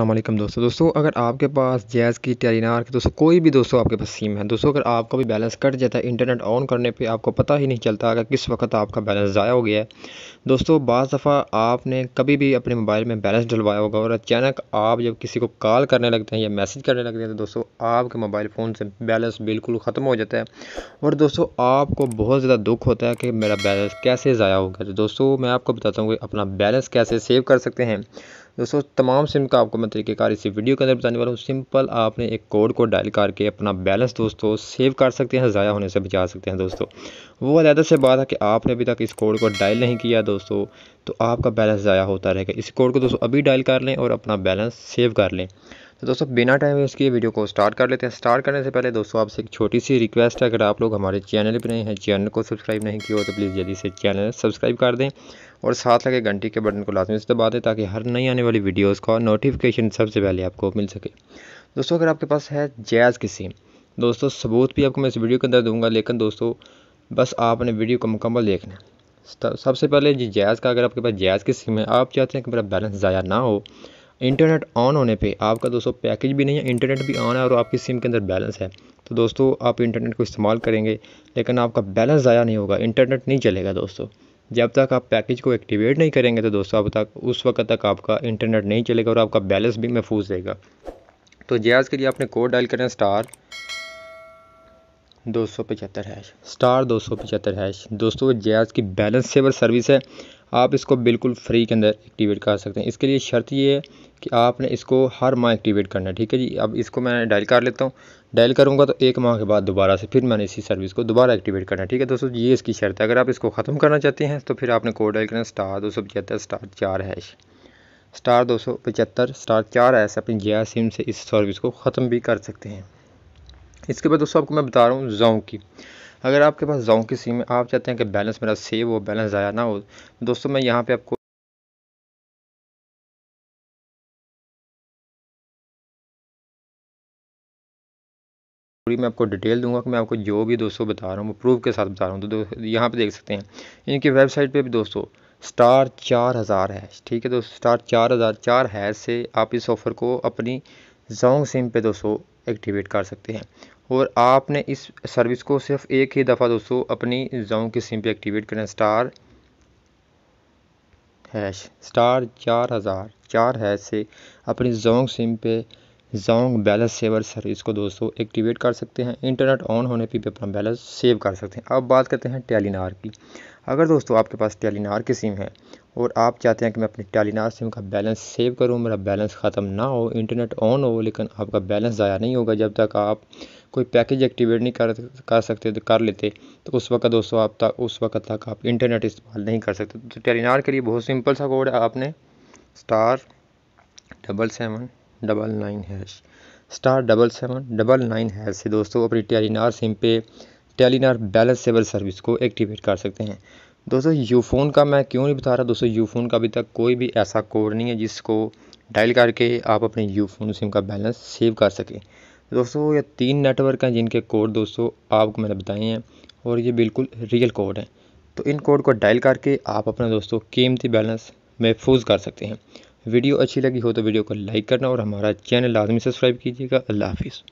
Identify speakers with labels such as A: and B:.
A: अल्लाम दोस्तों दोस्तों अगर आपके पास जैज़ की टेरिनार की दोस्तों कोई भी दोस्तों आपके पास सिम है दोस्तों अगर आपका भी बैलेंस कट जाता है इंटरनेट ऑन करने पे आपको पता ही नहीं चलता अगर किस वक्त आपका बैलेंस ज़ाया हो गया है दोस्तों बज़ दफ़ा आपने कभी भी अपने मोबाइल में बैलेंस डलवाया होगा और अचानक आप जब किसी को कॉल करने लगते हैं या मैसेज करने लगते हैं तो दोस्तों आपके मोबाइल फ़ोन से बैलेंस बिल्कुल ख़त्म हो जाता है और दोस्तों आपको बहुत ज़्यादा दुख होता है कि मेरा बैलेंस कैसे ज़ाया हो गया तो दोस्तों मैं आपको बताता हूँ कि अपना बैलेंस कैसे सेव कर सकते हैं दोस्तों तमाम सिम का आपको मैं तरीकेकार इसी वीडियो के अंदर बताने वाला हूँ सिंपल आपने एक कोड को डायल करके अपना बैलेंस दोस्तों सेव कर सकते हैं ज़ाया होने से बचा सकते हैं दोस्तों वो अलहदा से बात है कि आपने अभी तक इस कोड को डायल नहीं किया दोस्तों तो आपका बैलेंस ज़ाया होता रहेगा इस कोड को दोस्तों अभी डायल कर लें और अपना बैलेंस सेव कर लें तो दोस्तों बिना टाइम वेस्ट किए वीडियो को स्टार्ट कर लेते हैं स्टार्ट करने से पहले दोस्तों आपसे एक छोटी सी रिक्वेस्ट है अगर आप लोग हमारे चैनल पर नहीं हैं चैनल को सब्सक्राइब नहीं किया हो तो प्लीज़ जल्दी से चैनल सब्सक्राइब कर दें और साथ लगे घंटी के बटन को लाजमी से दबा दें ताकि हर नई आने वाली वीडियोस का नोटिफिकेशन सबसे पहले आपको मिल सके दोस्तों अगर आपके पास है जैज़ की सिम दोस्तों सबूत भी आपको मैं इस वीडियो के अंदर दूंगा लेकिन दोस्तों बस आपने वीडियो को मुकम्मल देखना है सबसे पहले जी जैज़ का अगर आपके पास जैज़ की सिम है आप चाहते हैं कि मेरा बैलेंस ज़ाया ना हो इंटरनेट ऑन होने पे आपका दोस्तों पैकेज भी नहीं है इंटरनेट भी ऑन है और आपकी सिम के अंदर बैलेंस है तो दोस्तों आप इंटरनेट को इस्तेमाल करेंगे लेकिन आपका बैलेंस ज़ाया नहीं होगा इंटरनेट नहीं चलेगा दोस्तों जब तक आप पैकेज को एक्टिवेट नहीं करेंगे तो दोस्तों अब तक उस वक्त तक आपका इंटरनेट नहीं चलेगा और आपका बैलेंस भी महफूज रहेगा तो जहाज़ के लिए आपने कोड डायल करें स्टार दो सौ पचहत्तर हैश स्टार दो सौ पचहत्तर हैश दोस्तों जहाज़ की बैलेंस सेवर सर्विस है आप इसको बिल्कुल फ्री के अंदर एक्टिवेट कर सकते हैं इसके लिए शर्त ये है कि आपने इसको हर माह एक्टिवेट करना है ठीक है जी अब इसको मैं डायल कर लेता हूँ डायल करूँगा तो एक माह के बाद दोबारा से फिर मैंने इसी सर्विस को दोबारा एक्टिवेट करना है ठीक है दोस्तों ये इसकी शर्त है अगर आप इसको ख़त्म करना चाहते हैं तो फिर आपने कोड डायल करना स्टार दो सौ पचहत्तर स्टार चार हैश स्टार दो सौ पचहत्तर स्टार चार हैश अपनी जिया सिम से इस सर्विस को ख़त्म भी कर सकते हैं इसके बाद दोस्तों आपको मैं बता रहा हूँ जाऊँ की अगर आपके पास जाऊँ की सिम में आप चाहते हैं कि बैलेंस मेरा सेव हो बैलेंस ज़ाया ना हो दोस्तों मैं यहाँ पर आपको पूरी मैं आपको डिटेल दूंगा कि मैं आपको जो भी दोस्तों बता रहा हूँ वो प्रूफ के साथ बता रहा हूँ तो यहाँ पे देख सकते हैं इनकी वेबसाइट पे भी दोस्तों स्टार चार हज़ार है ठीक है दोस्तों स्टार चार हज़ार चार है से आप इस ऑफ़र को अपनी जोंग सिम पे दोस्तों एक्टिवेट कर सकते हैं और आपने इस सर्विस को सिर्फ एक ही दफ़ा दोस्तों अपनी जाऊँ की सिम पे एक्टिवेट करना स्टार हैश स्टार चार हज़ार चार हैश से अपनी जोंग सिम पे जोंग बैलेंस सेवर सर्विस को दोस्तों एक्टिवेट कर सकते हैं इंटरनेट ऑन होने पर भी अपना बैलेंस सेव कर सकते हैं अब बात करते हैं टेलीनार की अगर दोस्तों आपके पास टेलीनार की सिम है और आप चाहते हैं कि मैं अपनी टेलीनार सिम का बैलेंस सेव करूँ मेरा बैलेंस ख़त्म ना हो इंटरनेट ऑन हो लेकिन आपका बैलेंस ज़ाया नहीं होगा जब तक आप कोई पैकेज एक्टिवेट नहीं कर कर सकते तो कर लेते तो उस वक्त दोस्तों आप तक उस वक्त तक आप इंटरनेट इस्तेमाल नहीं कर सकते तो टेलीनार के लिए बहुत सिंपल सा कोड है आपने star double seven double nine hash star double seven double nine hash से दोस्तों अपनी टेलीनार सिम पे टेलीनार बैलेंसेबल सर्विस को एक्टिवेट कर सकते हैं दोस्तों यूफ़ोन का मैं क्यों नहीं बता रहा दोस्तों यूफ़ोन का अभी तक कोई भी ऐसा कोड नहीं है जिसको डायल करके आप अपने यूफ़ोन सिम का बैलेंस सेव कर सकें दोस्तों ये तीन नेटवर्क हैं जिनके कोड दोस्तों आपको मैंने बताए हैं और ये बिल्कुल रियल कोड हैं तो इन कोड को डायल करके आप अपना दोस्तों कीमती बैलेंस महफूज कर सकते हैं वीडियो अच्छी लगी हो तो वीडियो को लाइक करना और हमारा चैनल लाजमी सब्सक्राइब कीजिएगा अल्लाह हाफिज़